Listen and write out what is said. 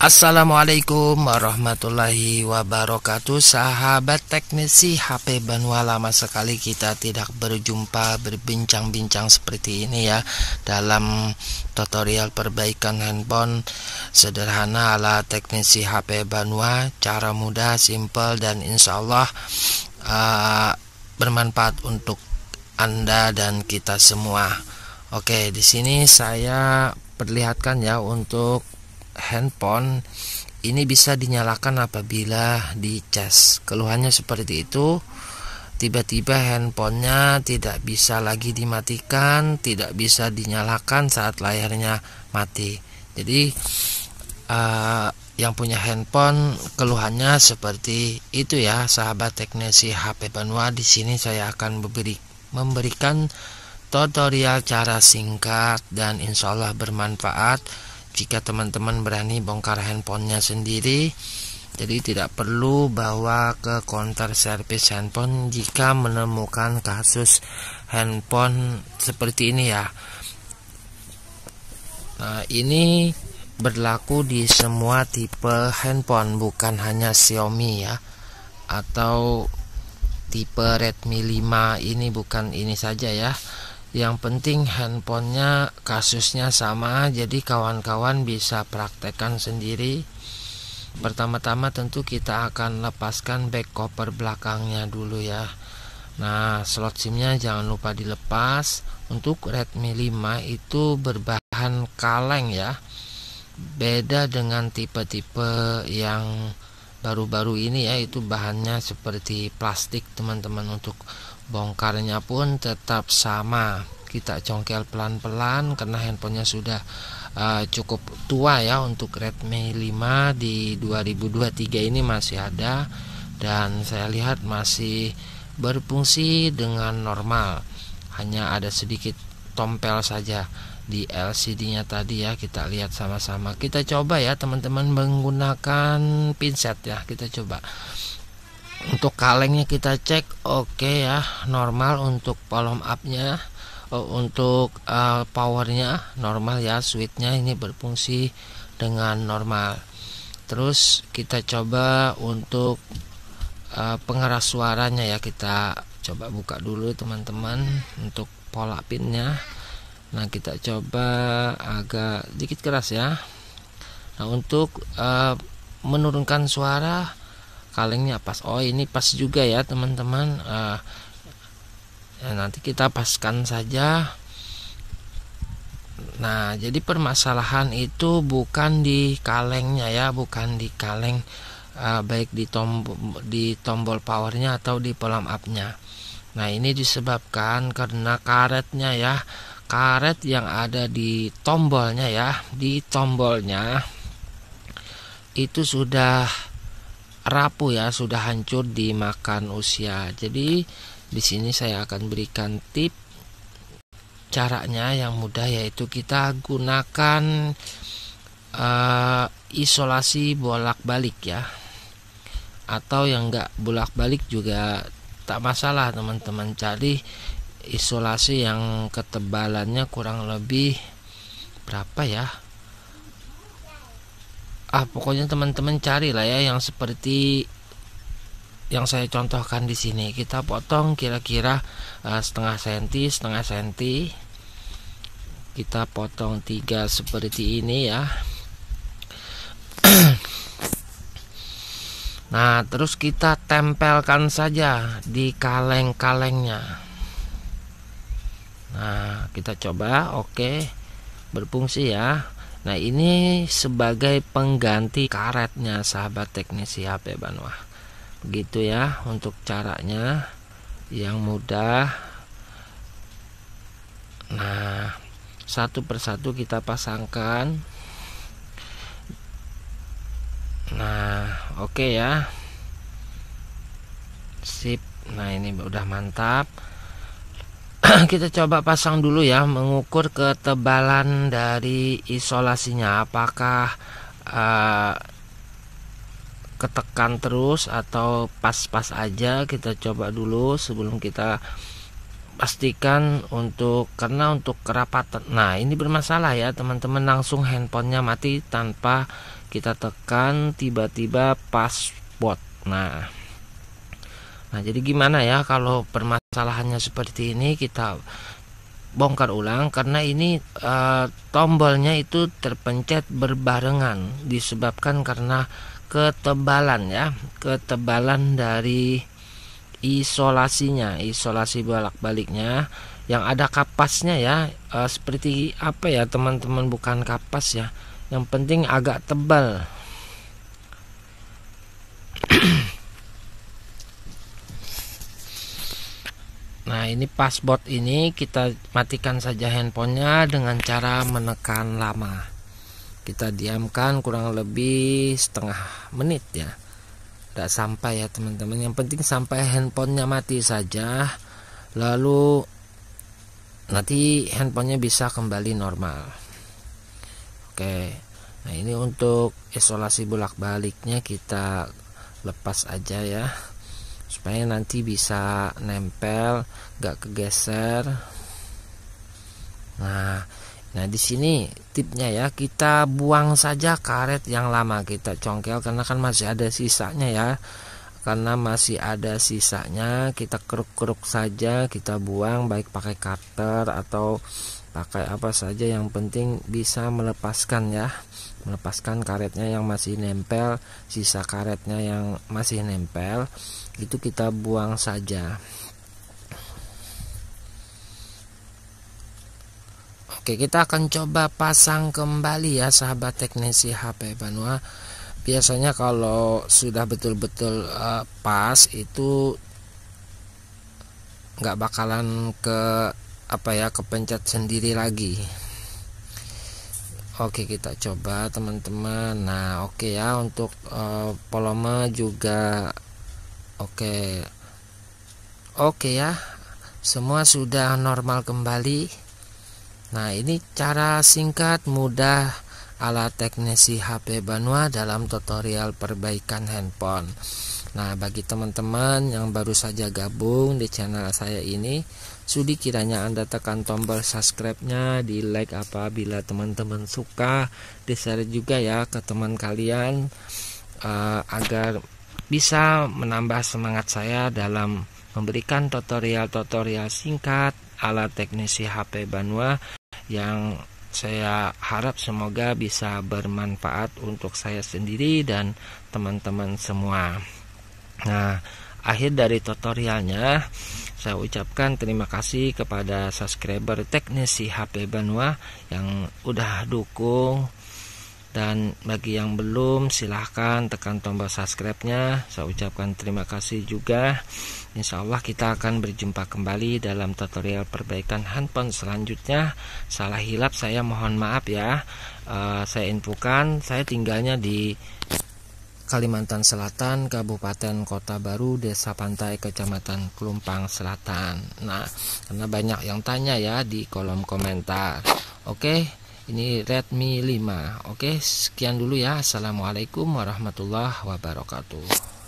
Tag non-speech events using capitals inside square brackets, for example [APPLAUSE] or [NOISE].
Assalamualaikum warahmatullahi wabarakatuh Sahabat teknisi HP Banua Lama sekali kita tidak berjumpa Berbincang-bincang seperti ini ya Dalam tutorial perbaikan handphone Sederhana ala teknisi HP Banua Cara mudah, simple dan insya Allah uh, Bermanfaat untuk Anda dan kita semua Oke di sini saya perlihatkan ya untuk handphone ini bisa dinyalakan apabila dicas keluhannya seperti itu tiba-tiba handphonenya tidak bisa lagi dimatikan tidak bisa dinyalakan saat layarnya mati jadi uh, yang punya handphone keluhannya seperti itu ya sahabat teknisi HP Banua di sini saya akan memberi, memberikan tutorial cara singkat dan insyaallah bermanfaat jika teman-teman berani bongkar handphonenya sendiri jadi tidak perlu bawa ke counter service handphone jika menemukan kasus handphone seperti ini ya nah, ini berlaku di semua tipe handphone bukan hanya Xiaomi ya atau tipe Redmi 5 ini bukan ini saja ya yang penting handphonenya kasusnya sama jadi kawan-kawan bisa praktekkan sendiri pertama-tama tentu kita akan lepaskan back cover belakangnya dulu ya nah slot simnya jangan lupa dilepas untuk Redmi 5 itu berbahan kaleng ya beda dengan tipe-tipe yang baru-baru ini ya itu bahannya seperti plastik teman-teman untuk Bongkarnya pun tetap sama. Kita congkel pelan-pelan karena handphonenya sudah uh, cukup tua ya untuk Redmi 5 di 2023 ini masih ada dan saya lihat masih berfungsi dengan normal. Hanya ada sedikit tompel saja di LCD-nya tadi ya kita lihat sama-sama kita coba ya teman-teman menggunakan pinset ya kita coba untuk kalengnya kita cek oke okay ya normal untuk volume upnya oh, untuk uh, powernya normal ya switchnya ini berfungsi dengan normal terus kita coba untuk uh, pengeras suaranya ya kita coba buka dulu teman-teman untuk pola pinnya nah kita coba agak sedikit keras ya nah untuk uh, menurunkan suara kalengnya pas oh ini pas juga ya teman-teman uh, ya nanti kita paskan saja nah jadi permasalahan itu bukan di kalengnya ya bukan di kaleng uh, baik di tombol di tombol powernya atau di pelam upnya nah ini disebabkan karena karetnya ya karet yang ada di tombolnya ya di tombolnya itu sudah rapuh ya sudah hancur dimakan usia jadi di sini saya akan berikan tip caranya yang mudah yaitu kita gunakan uh, isolasi bolak-balik ya atau yang enggak bolak-balik juga tak masalah teman-teman cari isolasi yang ketebalannya kurang lebih berapa ya ah pokoknya teman-teman carilah ya yang seperti yang saya contohkan di sini kita potong kira-kira uh, setengah senti setengah senti kita potong tiga seperti ini ya [CLEARS THROAT] nah terus kita tempelkan saja di kaleng-kalengnya nah kita coba oke okay. berfungsi ya Nah ini sebagai pengganti karetnya sahabat teknisi HP Banwa Begitu ya untuk caranya yang mudah Nah satu persatu kita pasangkan Nah oke okay ya Sip Nah ini udah mantap [CLEARS THROAT] kita coba pasang dulu ya mengukur ketebalan dari isolasinya apakah uh, ketekan terus atau pas-pas aja kita coba dulu sebelum kita pastikan untuk karena untuk kerapatan nah ini bermasalah ya teman-teman langsung handphonenya mati tanpa kita tekan tiba-tiba password nah Nah, jadi gimana ya kalau permasalahannya seperti ini kita bongkar ulang karena ini e, tombolnya itu terpencet berbarengan disebabkan karena ketebalan ya, ketebalan dari isolasinya, isolasi bolak-baliknya yang ada kapasnya ya, e, seperti apa ya teman-teman bukan kapas ya. Yang penting agak tebal Nah ini password ini kita matikan saja handphonenya dengan cara menekan lama Kita diamkan kurang lebih setengah menit ya Tidak sampai ya teman-teman Yang penting sampai handphonenya mati saja Lalu nanti handphonenya bisa kembali normal Oke Nah ini untuk isolasi bolak-baliknya kita lepas aja ya supaya nanti bisa nempel gak kegeser nah nah di sini tipnya ya kita buang saja karet yang lama kita congkel karena kan masih ada sisanya ya karena masih ada sisanya kita keruk-keruk saja kita buang baik pakai cutter atau pakai apa saja yang penting bisa melepaskan ya melepaskan karetnya yang masih nempel sisa karetnya yang masih nempel itu kita buang saja Oke kita akan coba pasang kembali ya sahabat teknisi HP Banua biasanya kalau sudah betul-betul uh, pas itu nggak bakalan ke apa ya kepencet sendiri lagi Oke kita coba teman-teman nah oke ya untuk uh, poloma juga oke oke ya semua sudah normal kembali nah ini cara singkat mudah ala teknisi HP Banua dalam tutorial perbaikan handphone Nah, bagi teman-teman yang baru saja gabung di channel saya ini, Sudi kiranya Anda tekan tombol subscribe-nya, di like apabila teman-teman suka, di share juga ya ke teman kalian uh, agar bisa menambah semangat saya dalam memberikan tutorial-tutorial singkat ala teknisi HP Banua yang saya harap semoga bisa bermanfaat untuk saya sendiri dan teman-teman semua. Nah, akhir dari tutorialnya saya ucapkan terima kasih kepada subscriber teknisi HP Banua yang udah dukung dan bagi yang belum silahkan tekan tombol subscribe-nya saya ucapkan terima kasih juga Insya Allah kita akan berjumpa kembali dalam tutorial perbaikan handphone selanjutnya salah hilap saya mohon maaf ya uh, saya infokan saya tinggalnya di Kalimantan Selatan, Kabupaten Kota Baru, Desa Pantai, Kecamatan Kelumpang Selatan. Nah, karena banyak yang tanya ya di kolom komentar. Oke, ini Redmi 5. Oke, sekian dulu ya. Assalamualaikum warahmatullahi wabarakatuh.